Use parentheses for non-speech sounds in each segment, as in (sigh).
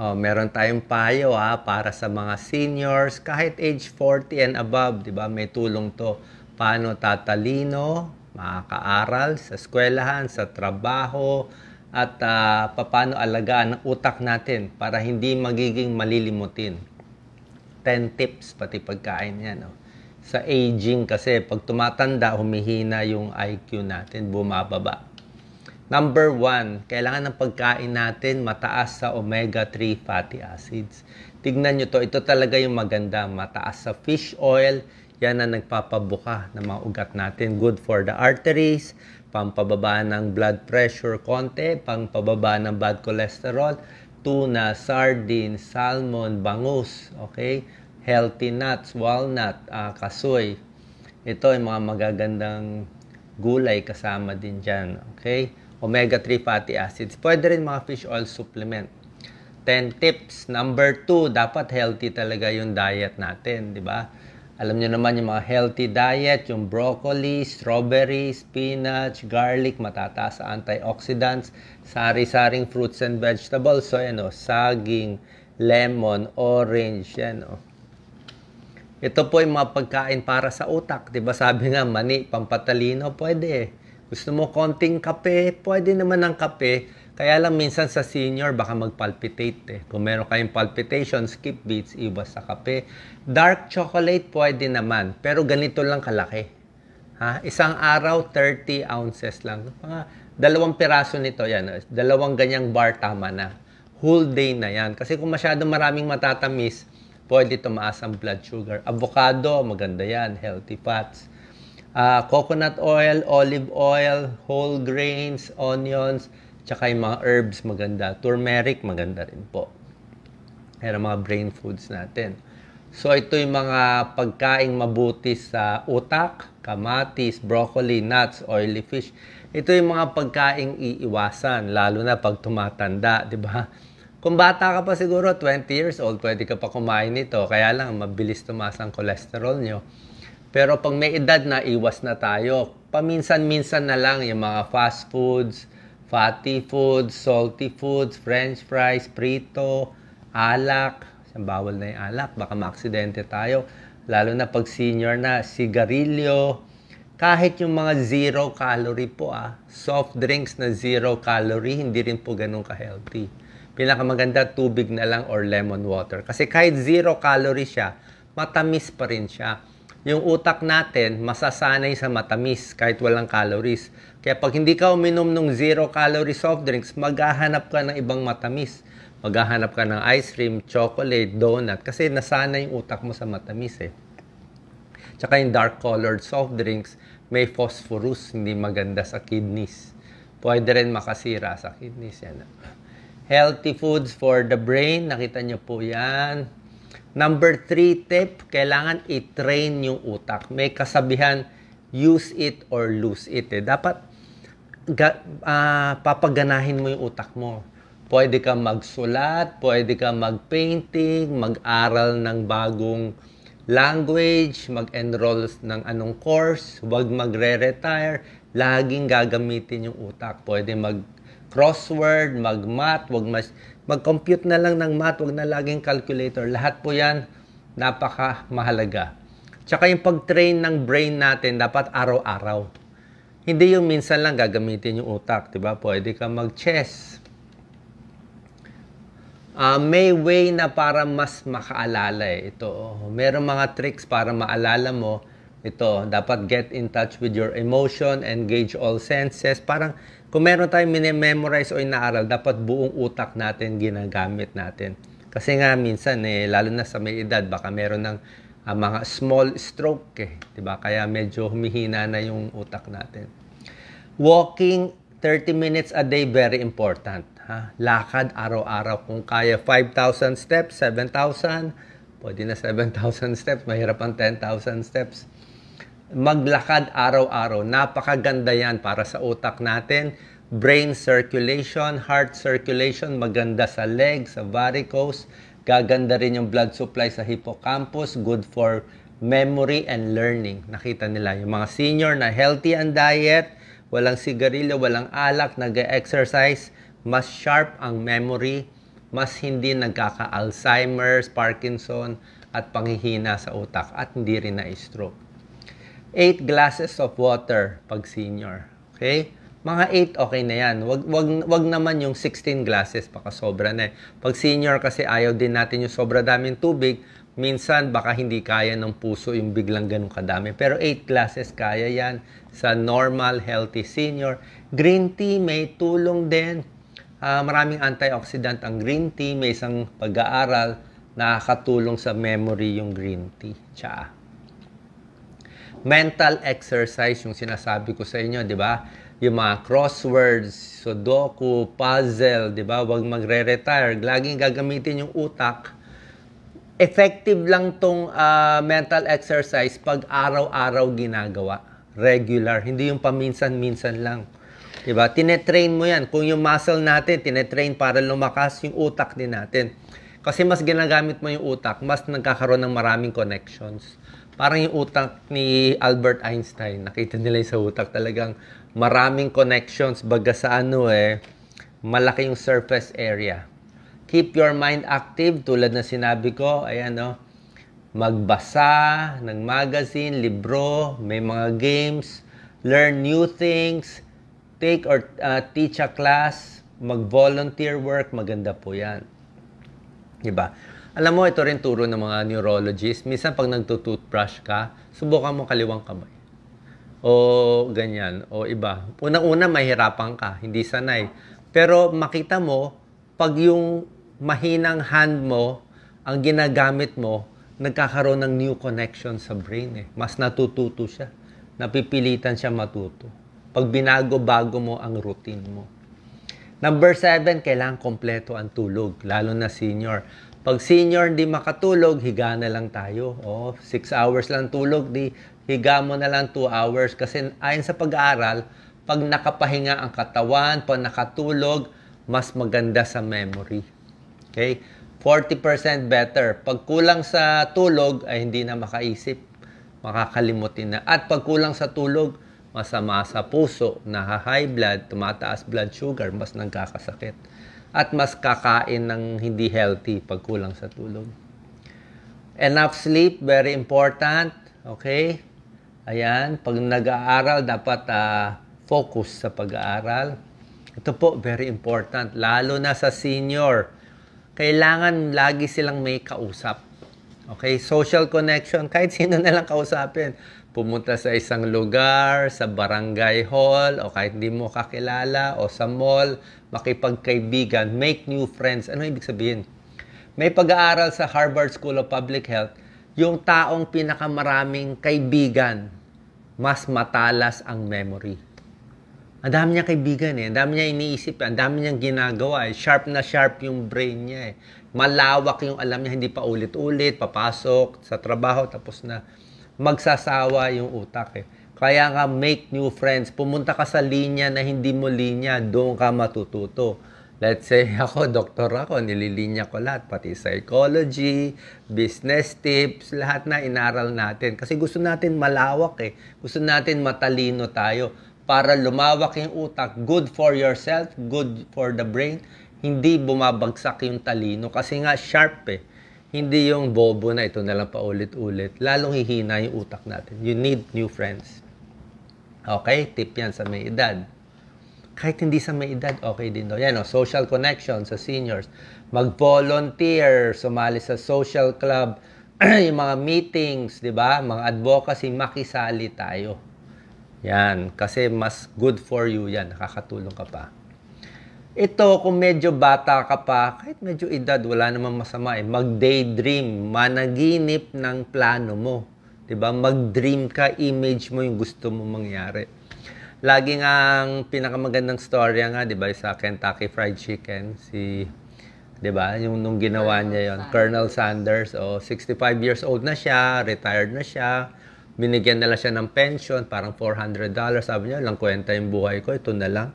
Oh, meron tayong payo ha, para sa mga seniors, kahit age 40 and above, di ba? May tulong to. Paano tatalino, makakaaral sa eskwelahan, sa trabaho, at uh, ah, paano alagaan ang utak natin para hindi magiging malilimutin. 10 tips pati pagkain yan. No? Oh. Sa aging kasi, pag tumatanda, humihina yung IQ natin, bumababa Number one, kailangan ng pagkain natin mataas sa omega-3 fatty acids. Tignan nyo to, ito talaga yung maganda. Mataas sa fish oil, yan ang nagpapabuka ng mga ugat natin. Good for the arteries, pampababa ng blood pressure konti, pampababa ng bad cholesterol, tuna, sardine, salmon, bangus, okay? Healthy nuts, walnut, uh, kasoy. Ito ay mga magagandang gulay kasama din dyan, okay? omega-3 fatty acids. Pwede rin mga fish oil supplement. 10 tips. Number 2, dapat healthy talaga yung diet natin, di ba? Alam nyo naman yung mga healthy diet, yung broccoli, strawberry, spinach, garlic, matataas sa antioxidants, sari-saring fruits and vegetables. So, ano, saging, lemon, orange, yan, o. Oh. Ito po yung mga pagkain para sa utak. Diba sabi nga, mani, pampatalino, pwede eh. Gusto mo konting kape? Pwede naman ng kape. Kaya lang minsan sa senior, baka magpalpitate eh. Kung meron kayong palpitation, skip beats, iwas sa kape. Dark chocolate, pwede naman. Pero ganito lang kalaki. Ha? Isang araw, 30 ounces lang. Mga dalawang piraso nito, yan. Dalawang ganyang bar, tama na. Whole day na yan. Kasi kung masyado maraming matatamis, pwede tumaas ang blood sugar. Avocado, maganda yan. Healthy fats uh, coconut oil, olive oil, whole grains, onions, tsaka yung mga herbs maganda. Turmeric maganda rin po. Yan ang mga brain foods natin. So ito yung mga pagkaing mabuti sa utak, kamatis, broccoli, nuts, oily fish. Ito yung mga pagkaing iiwasan, lalo na pag tumatanda, di ba? Kung bata ka pa siguro, 20 years old, pwede ka pa kumain nito. Kaya lang, mabilis tumaas ang cholesterol nyo pero pag may edad na, iwas na tayo. Paminsan-minsan na lang yung mga fast foods, fatty foods, salty foods, french fries, prito, alak. Bawal na yung alak, baka maaksidente tayo. Lalo na pag senior na, sigarilyo, kahit yung mga zero calorie po ah, soft drinks na zero calorie, hindi rin po ganun ka-healthy. Pinakamaganda, tubig na lang or lemon water. Kasi kahit zero calorie siya, matamis pa rin siya yung utak natin masasanay sa matamis kahit walang calories. Kaya pag hindi ka uminom ng zero calorie soft drinks, maghahanap ka ng ibang matamis. Maghahanap ka ng ice cream, chocolate, donut kasi nasanay yung utak mo sa matamis eh. Tsaka yung dark colored soft drinks, may phosphorus, hindi maganda sa kidneys. Pwede rin makasira sa kidneys yan. Healthy foods for the brain, nakita niyo po yan Number three tip, kailangan i-train yung utak. May kasabihan, use it or lose it. Eh. Dapat ga, uh, papaganahin mo yung utak mo. Pwede ka magsulat, pwede ka magpainting, mag-aral ng bagong language, mag-enroll ng anong course, huwag magre-retire, laging gagamitin yung utak. Pwede mag crossword, mag math, wag mas Mag-compute na lang ng math, wag na laging calculator. Lahat po yan, napaka mahalaga. Tsaka yung pag-train ng brain natin, dapat araw-araw. Hindi yung minsan lang gagamitin yung utak, di ba? Pwede kang mag-chess. Uh, may way na para mas makaalala eh. Ito, oh. merong mga tricks para maalala mo. Ito, dapat get in touch with your emotion, engage all senses. Parang kung meron tayong minememorize o inaaral, dapat buong utak natin ginagamit natin. Kasi nga minsan, eh, lalo na sa may edad, baka meron ng uh, mga small stroke. Eh, diba? Kaya medyo humihina na yung utak natin. Walking 30 minutes a day, very important. Ha? Lakad araw-araw. Kung kaya 5,000 steps, 7,000, pwede na 7,000 steps, mahirap ang 10,000 steps maglakad araw-araw. Napakaganda yan para sa utak natin. Brain circulation, heart circulation, maganda sa legs, sa varicose. Gaganda rin yung blood supply sa hippocampus. Good for memory and learning. Nakita nila yung mga senior na healthy ang diet, walang sigarilyo, walang alak, nag-exercise, mas sharp ang memory, mas hindi nagkaka-Alzheimer's, Parkinson, at panghihina sa utak at hindi rin na-stroke. 8 glasses of water pag senior. Okay? Mga 8 okay na 'yan. Wag wag wag naman yung 16 glasses baka sobra na eh. Pag senior kasi ayaw din natin yung sobra daming tubig, minsan baka hindi kaya ng puso yung biglang ganun kadami. Pero 8 glasses kaya 'yan sa normal healthy senior. Green tea may tulong din. Uh, maraming antioxidant ang green tea, may isang pag-aaral na nakakatulong sa memory yung green tea. Tsaka mental exercise yung sinasabi ko sa inyo, di ba? Yung mga crosswords, sudoku, puzzle, di ba? Huwag magre-retire. Laging gagamitin yung utak. Effective lang tong uh, mental exercise pag araw-araw ginagawa. Regular. Hindi yung paminsan-minsan lang. Di ba? Tinetrain mo yan. Kung yung muscle natin, tinetrain para lumakas yung utak din natin. Kasi mas ginagamit mo yung utak, mas nagkakaroon ng maraming connections parang yung utak ni Albert Einstein, nakita nila yung sa utak talagang maraming connections baga sa ano eh, malaki yung surface area. Keep your mind active tulad na sinabi ko, ayan no. Magbasa ng magazine, libro, may mga games, learn new things, take or uh, teach a class, mag-volunteer work, maganda po 'yan. 'Di ba? Alam mo, ito rin turo ng mga neurologist. Minsan pag nagtutoothbrush ka, subukan mo kaliwang kamay. O ganyan, o iba. una una mahirapan ka, hindi sanay. Pero makita mo, pag yung mahinang hand mo, ang ginagamit mo, nagkakaroon ng new connection sa brain. Eh. Mas natututo siya. Napipilitan siya matuto. Pag binago-bago mo ang routine mo. Number seven, kailangan kompleto ang tulog, lalo na senior pag senior, hindi makatulog, higa na lang tayo. Oh, 6 hours lang tulog, di higa mo na lang 2 hours. Kasi ayon sa pag-aaral, pag nakapahinga ang katawan, pag nakatulog, mas maganda sa memory. Okay? 40% better. Pag kulang sa tulog, ay hindi na makaisip. Makakalimutin na. At pag kulang sa tulog, masama sa puso, na high blood, tumataas blood sugar, mas nagkakasakit at mas kakain ng hindi healthy pag kulang sa tulog. Enough sleep, very important. Okay? Ayan, pag nag-aaral, dapat uh, focus sa pag-aaral. Ito po, very important. Lalo na sa senior. Kailangan lagi silang may kausap. Okay? Social connection, (laughs) kahit sino na lang kausapin pumunta sa isang lugar, sa barangay hall, o kahit hindi mo kakilala, o sa mall, makipagkaibigan, make new friends. Ano ibig sabihin? May pag-aaral sa Harvard School of Public Health, yung taong pinakamaraming kaibigan, mas matalas ang memory. Ang dami niya kaibigan eh. Ang dami niya iniisip eh. Ang dami niyang ginagawa eh. Sharp na sharp yung brain niya eh. Malawak yung alam niya. Hindi pa ulit-ulit. Papasok sa trabaho. Tapos na magsasawa yung utak eh. Kaya nga make new friends. Pumunta ka sa linya na hindi mo linya, doon ka matututo. Let's say (laughs) ako, doktor ako, nililinya ko lahat, pati psychology, business tips, lahat na inaral natin. Kasi gusto natin malawak eh. Gusto natin matalino tayo para lumawak yung utak. Good for yourself, good for the brain. Hindi bumabagsak yung talino kasi nga sharp eh. Hindi yung bobo na ito na lang paulit-ulit. Lalong hihina yung utak natin. You need new friends. Okay? Tip yan sa may edad. Kahit hindi sa may edad, okay din daw. Yan o, oh, social connection sa seniors. Mag-volunteer, sumali sa social club, (clears throat) yung mga meetings, di ba? Mga advocacy, makisali tayo. Yan, kasi mas good for you yan. Nakakatulong ka pa. Ito, kung medyo bata ka pa, kahit medyo edad, wala namang masama eh. Mag-daydream, managinip ng plano mo. ba diba? Mag-dream ka, image mo yung gusto mo mangyari. Lagi nga ang pinakamagandang storya nga, di ba, sa Kentucky Fried Chicken, si, di ba, yung nung ginawa Colonel niya yon Colonel Sanders, o oh, 65 years old na siya, retired na siya, binigyan nila siya ng pension, parang $400, sabi niya, lang kwenta yung buhay ko, ito na lang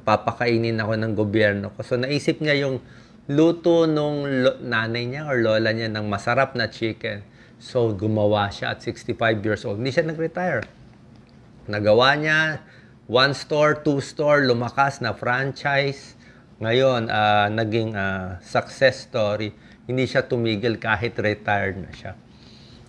papakainin ako ng gobyerno ko. So naisip niya yung luto nung nanay niya or lola niya ng masarap na chicken. So gumawa siya at 65 years old. Hindi siya nag-retire. Nagawa niya one store, two store, lumakas na franchise. Ngayon, uh, naging uh, success story. Hindi siya tumigil kahit retired na siya.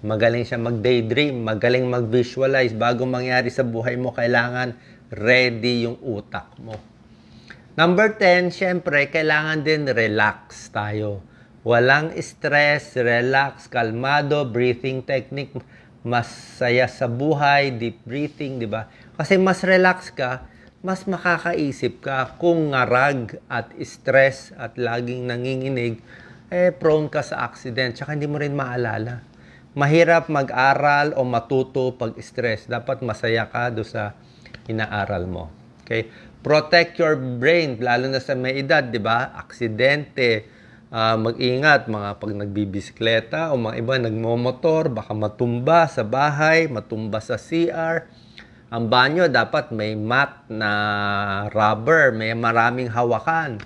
Magaling siya mag-daydream, magaling mag-visualize. Bago mangyari sa buhay mo, kailangan ready yung utak mo. Number 10, syempre, kailangan din relax tayo. Walang stress, relax, kalmado, breathing technique, masaya sa buhay, deep breathing, di ba? Kasi mas relax ka, mas makakaisip ka kung ngarag at stress at laging nanginginig, eh prone ka sa accident, tsaka hindi mo rin maalala. Mahirap mag-aral o matuto pag stress. Dapat masaya ka do sa inaaral mo. Okay? Protect your brain, lalo na sa may edad, di ba? Aksidente, uh, mag-ingat, mga pag nagbibisikleta o mga iba nagmomotor, baka matumba sa bahay, matumba sa CR. Ang banyo dapat may mat na rubber, may maraming hawakan.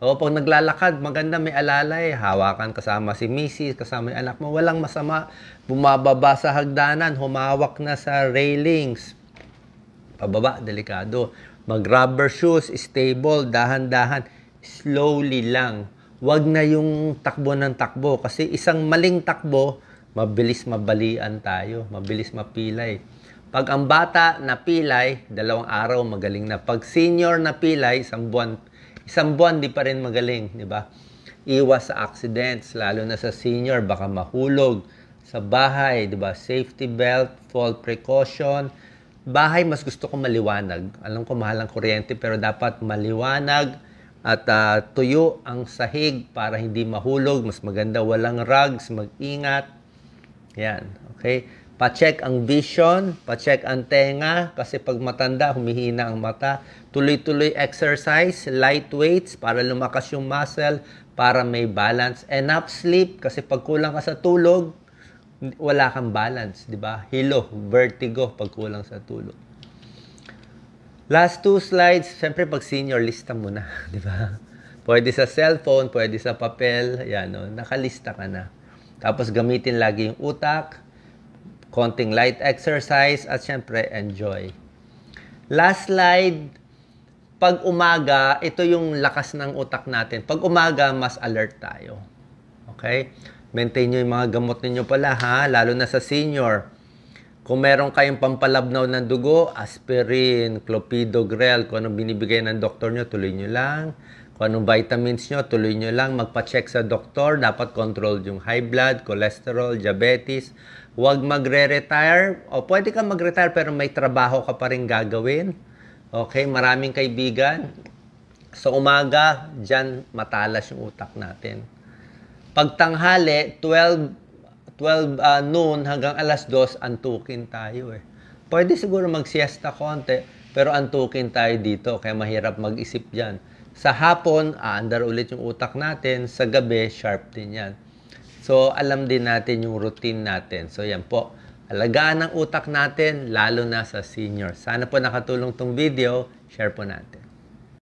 O pag naglalakad, maganda may alalay, hawakan kasama si misis, kasama yung anak mo, walang masama. Bumababa sa hagdanan, humawak na sa railings, pababa, delikado. Mag-rubber shoes, stable, dahan-dahan, slowly lang. Huwag na yung takbo ng takbo kasi isang maling takbo, mabilis mabalian tayo, mabilis mapilay. Pag ang bata napilay, dalawang araw magaling na. Pag senior napilay, isang buwan, isang buwan di pa rin magaling, di ba? Iwas sa accidents, lalo na sa senior, baka mahulog sa bahay, di ba? Safety belt, fall precaution, bahay mas gusto ko maliwanag. Alam ko mahal ang kuryente pero dapat maliwanag at uh, tuyo ang sahig para hindi mahulog. Mas maganda walang rugs, mag-ingat. Yan, okay? Pacheck ang vision, pacheck ang tenga kasi pag matanda, humihina ang mata. Tuloy-tuloy exercise, light weights para lumakas yung muscle, para may balance. Enough sleep kasi pag kulang ka sa tulog, wala kang balance, di ba? Hilo, vertigo, pagkulang sa tulog. Last two slides, siyempre pag senior, lista mo na, (laughs) di ba? Pwede sa cellphone, pwede sa papel, yan, no? nakalista ka na. Tapos gamitin lagi yung utak, konting light exercise, at siyempre enjoy. Last slide, pag umaga, ito yung lakas ng utak natin. Pag umaga, mas alert tayo. Okay? Maintain nyo yung mga gamot ninyo pala ha, lalo na sa senior. Kung meron kayong pampalabnaw ng dugo, aspirin, clopidogrel, kung anong binibigay ng doktor nyo, tuloy nyo lang. Kung anong vitamins nyo, tuloy nyo lang. Magpa-check sa doktor. Dapat control yung high blood, cholesterol, diabetes. Huwag magre-retire. O pwede kang mag-retire pero may trabaho ka pa rin gagawin. Okay, maraming kaibigan. Sa umaga, dyan matalas yung utak natin pagtanghali, 12, 12 uh, noon hanggang alas 2, antukin tayo eh. Pwede siguro magsiesta konti, pero antukin tayo dito, kaya mahirap mag-isip diyan. Sa hapon, aandar ulit yung utak natin. Sa gabi, sharp din yan. So, alam din natin yung routine natin. So, yan po. Alagaan ang utak natin, lalo na sa senior. Sana po nakatulong tong video. Share po natin.